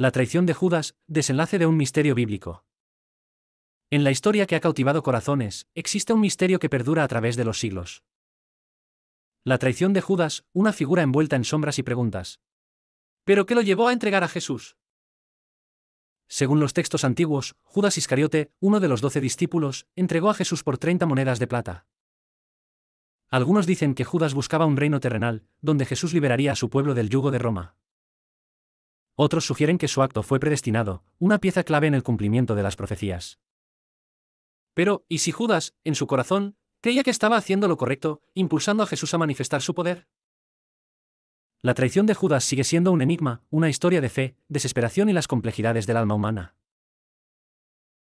La traición de Judas, desenlace de un misterio bíblico. En la historia que ha cautivado corazones, existe un misterio que perdura a través de los siglos. La traición de Judas, una figura envuelta en sombras y preguntas. ¿Pero qué lo llevó a entregar a Jesús? Según los textos antiguos, Judas Iscariote, uno de los doce discípulos, entregó a Jesús por 30 monedas de plata. Algunos dicen que Judas buscaba un reino terrenal, donde Jesús liberaría a su pueblo del yugo de Roma. Otros sugieren que su acto fue predestinado, una pieza clave en el cumplimiento de las profecías. Pero, ¿y si Judas, en su corazón, creía que estaba haciendo lo correcto, impulsando a Jesús a manifestar su poder? La traición de Judas sigue siendo un enigma, una historia de fe, desesperación y las complejidades del alma humana.